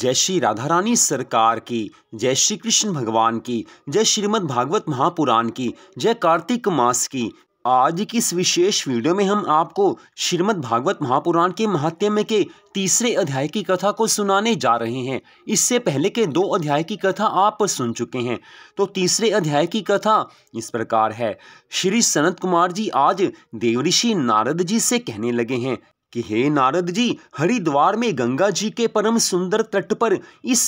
जय श्री राधा रानी सरकार की जय श्री कृष्ण भगवान की जय श्रीमद् भागवत महापुराण की जय कार्तिक मास की आज की इस विशेष वीडियो में हम आपको श्रीमद् भागवत महापुराण के महात्म्य के तीसरे अध्याय की कथा को सुनाने जा रहे हैं इससे पहले के दो अध्याय की कथा आप सुन चुके हैं तो तीसरे अध्याय की कथा इस प्रकार है श्री सनत कुमार जी आज देवऋषि नारद जी से कहने लगे हैं कि हे नारद जी हरिद्वार में गंगा जी के परम सुंदर तट पर इस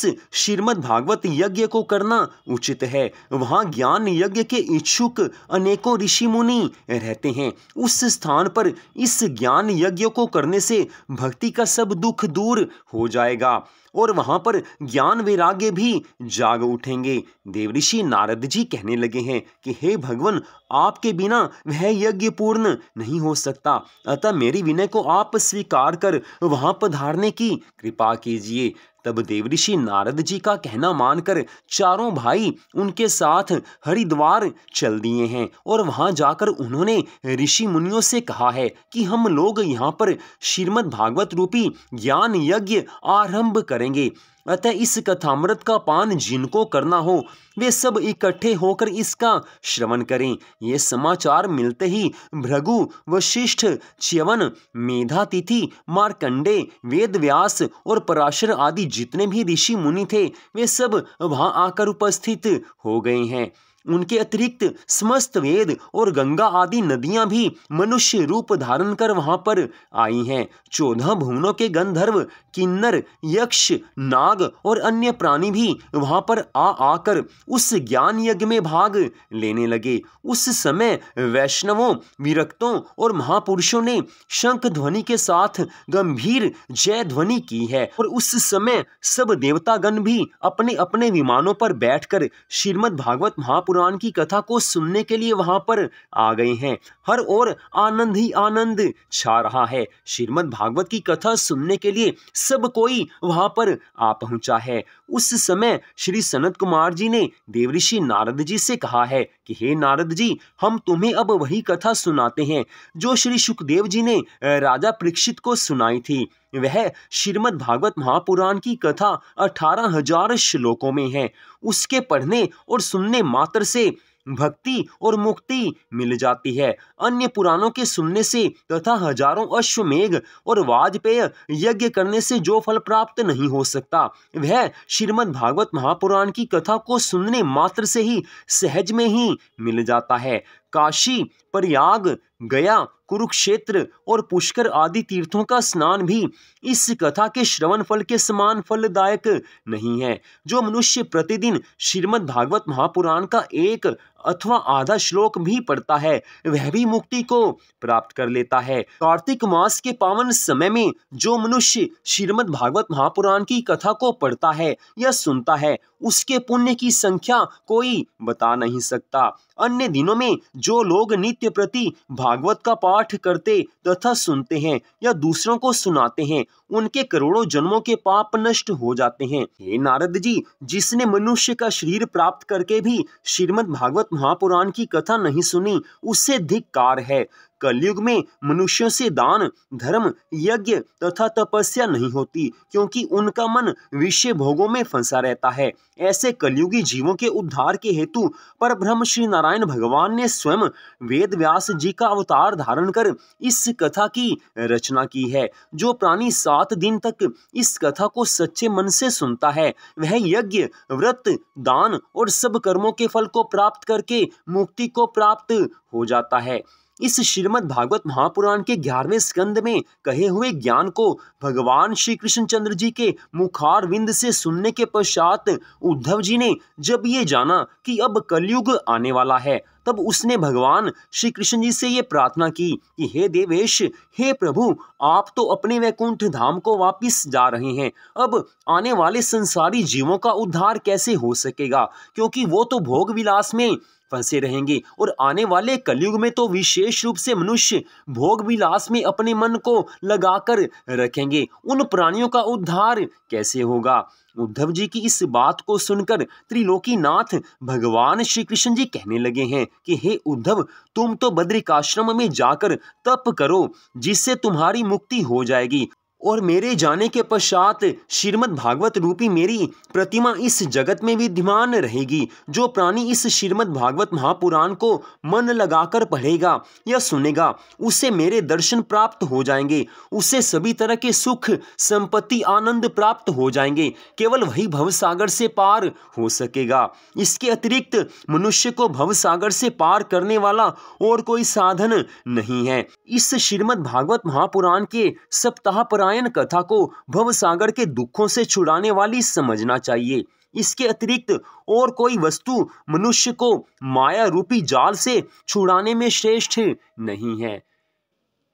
श्रीमद भागवत यज्ञ को करना उचित है वहाँ ज्ञान यज्ञ के इच्छुक अनेकों ऋषि मुनि रहते हैं उस स्थान पर इस ज्ञान यज्ञ को करने से भक्ति का सब दुख दूर हो जाएगा और वहाँ पर ज्ञान वैराग्य भी जाग उठेंगे देवऋषि नारद जी कहने लगे हैं कि हे भगवान आपके बिना वह यज्ञ पूर्ण नहीं हो सकता अतः मेरी विनय को आप स्वीकार कर वहां पधारने की कृपा कीजिए तब देवऋषि नारद जी का कहना मानकर चारों भाई उनके साथ हरिद्वार चल दिए हैं और वहां जाकर उन्होंने ऋषि मुनियों से कहा है कि हम लोग यहाँ पर श्रीमद् भागवत रूपी ज्ञान यज्ञ आरंभ करेंगे अतः इस कथामृत का पान जिनको करना हो वे सब इकट्ठे होकर इसका श्रवण करें ये समाचार मिलते ही भृगु वशिष्ठ च्यवन मेधातिथि मार्कंडे वेदव्यास और पराशर आदि जितने भी ऋषि मुनि थे वे सब वहाँ आकर उपस्थित हो गए हैं उनके अतिरिक्त समस्त वेद और गंगा आदि नदियां भी मनुष्य रूप धारण कर वहां पर आई हैं चौदह भुवनों के गंधर्व किन्नर यक्ष नाग और अन्य प्राणी भी वहां पर आ आकर उस ज्ञान यज्ञ में भाग लेने लगे उस समय वैष्णवों विरक्तों और महापुरुषों ने शंख ध्वनि के साथ गंभीर जय ध्वनि की है और उस समय सब देवतागण भी अपने अपने विमानों पर बैठकर श्रीमद भागवत महापुर कुरान की कथा को सुनने के लिए वहां पर आ गए हैं हर ओर आनंद ही आनंद छा रहा है श्रीमद भागवत की कथा सुनने के लिए सब कोई वहां पर आ पहुंचा है उस समय श्री सनत कुमार जी ने देवऋषि नारद जी से कहा है कि हे नारद जी हम तुम्हें अब वही कथा सुनाते हैं जो श्री सुखदेव जी ने राजा परीक्षित को सुनाई थी वह श्रीमद् भागवत महापुराण की कथा अठारह हजार श्लोकों में है उसके पढ़ने और सुनने मात्र से भक्ति और मुक्ति मिल जाती है अन्य पुराणों के सुनने से तथा हजारों अश्वमेघ और वाजपेय यज्ञ करने से जो फल प्राप्त नहीं हो सकता वह श्रीमद् भागवत महापुराण की कथा को सुनने मात्र से ही सहज में ही मिल जाता है काशी प्रयाग गया कुरुक्षेत्र और पुष्कर आदि तीर्थों का स्नान भी इस कथा के श्रवण फल के समान फलदायक नहीं है जो मनुष्य प्रतिदिन श्रीमद् भागवत महापुराण का एक अथवा आधा श्लोक भी पढ़ता है वह भी मुक्ति को प्राप्त कर लेता है कार्तिक मास के पावन समय में जो मनुष्य श्रीमद् भागवत महापुराण की कथा को पढ़ता है या सुनता है उसके पुण्य की संख्या कोई बता नहीं सकता अन्य दिनों में जो लोग नित्य प्रति भागवत का पाठ करते तथा सुनते हैं या दूसरों को सुनाते हैं उनके करोड़ों जन्मों के पाप नष्ट हो जाते हैं हे नारद जी जिसने मनुष्य का शरीर प्राप्त करके भी श्रीमद भागवत महापुराण की कथा नहीं सुनी उससे धिक्कार है कलयुग में मनुष्यों से दान धर्म यज्ञ तथा तपस्या नहीं होती क्योंकि उनका मन विषय भोगों में फंसा रहता है ऐसे कलयुगी जीवों के उद्धार के हेतु पर ब्रह्म श्री नारायण भगवान ने स्वयं वेद व्यास जी का अवतार धारण कर इस कथा की रचना की है जो प्राणी सात दिन तक इस कथा को सच्चे मन से सुनता है वह यज्ञ व्रत दान और सब कर्मों के फल को प्राप्त करके मुक्ति को प्राप्त हो जाता है इस श्रीमद भागवत महापुराण के ग्यारहवें स्कंद में कहे हुए ज्ञान को भगवान श्री कृष्णचंद्र जी के मुखारविंद से सुनने के पश्चात उद्धव जी ने जब ये जाना कि अब कलयुग आने वाला है तब उसने भगवान श्री कृष्ण जी से ये प्रार्थना की कि हे देवेश हे प्रभु आप तो अपने वैकुंठ धाम को वापस जा रहे हैं अब आने वाले संसारी जीवों का उद्धार कैसे हो सकेगा क्योंकि वो तो भोग विलास में फंसे रहेंगे और आने वाले कलयुग में तो विशेष रूप से मनुष्य भोग विलास में अपने मन को लगाकर रखेंगे उन प्राणियों का उद्धार कैसे होगा उद्धव जी की इस बात को सुनकर त्रिलोकीनाथ भगवान श्री कृष्ण जी कहने लगे हैं कि हे उद्धव तुम तो बद्रिकाश्रम में जाकर तप करो जिससे तुम्हारी मुक्ति हो जाएगी और मेरे जाने के पश्चात श्रीमद् भागवत रूपी मेरी प्रतिमा इस जगत में विद्यमान रहेगी जो प्राणी इस श्रीमद् भागवत महापुराण को मन लगाकर पढ़ेगा या सुनेगा उसे मेरे दर्शन प्राप्त हो जाएंगे उसे सभी तरह के सुख संपत्ति आनंद प्राप्त हो जाएंगे केवल वही भवसागर से पार हो सकेगा इसके अतिरिक्त मनुष्य को भवसागर से पार करने वाला और कोई साधन नहीं है इस श्रीमद भागवत महापुराण के सप्ताह पर रामायण कथा को भवसागर के दुखों से छुड़ाने वाली समझना चाहिए इसके अतिरिक्त और कोई वस्तु मनुष्य को माया रूपी जाल से छुड़ाने में श्रेष्ठ नहीं है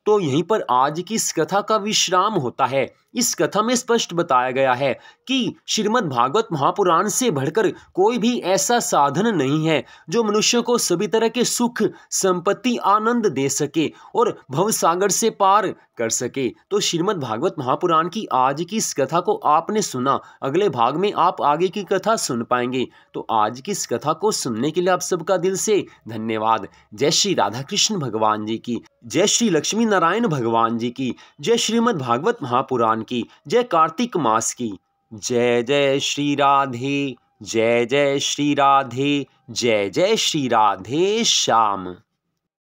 तो यहीं पर आज की इस कथा का विश्राम होता है इस कथा में स्पष्ट बताया गया है कि श्रीमद् भागवत महापुराण से बढ़कर कोई भी ऐसा साधन नहीं है जो मनुष्य को सभी तरह के सुख संपत्ति आनंद दे सके और भवसागर से पार कर सके तो श्रीमद् भागवत महापुराण की आज की इस कथा को आपने सुना अगले भाग में आप आगे की कथा सुन पाएंगे तो आज की इस कथा को सुनने के लिए आप सबका दिल से धन्यवाद जय श्री राधा कृष्ण भगवान जी की जय श्री लक्ष्मी नारायण भगवान जी की जय श्रीमद् भागवत महापुराण की जय कार्तिक मास की जय जय श्री राधे जय जय श्री राधे जय जय श्री राधे श्याम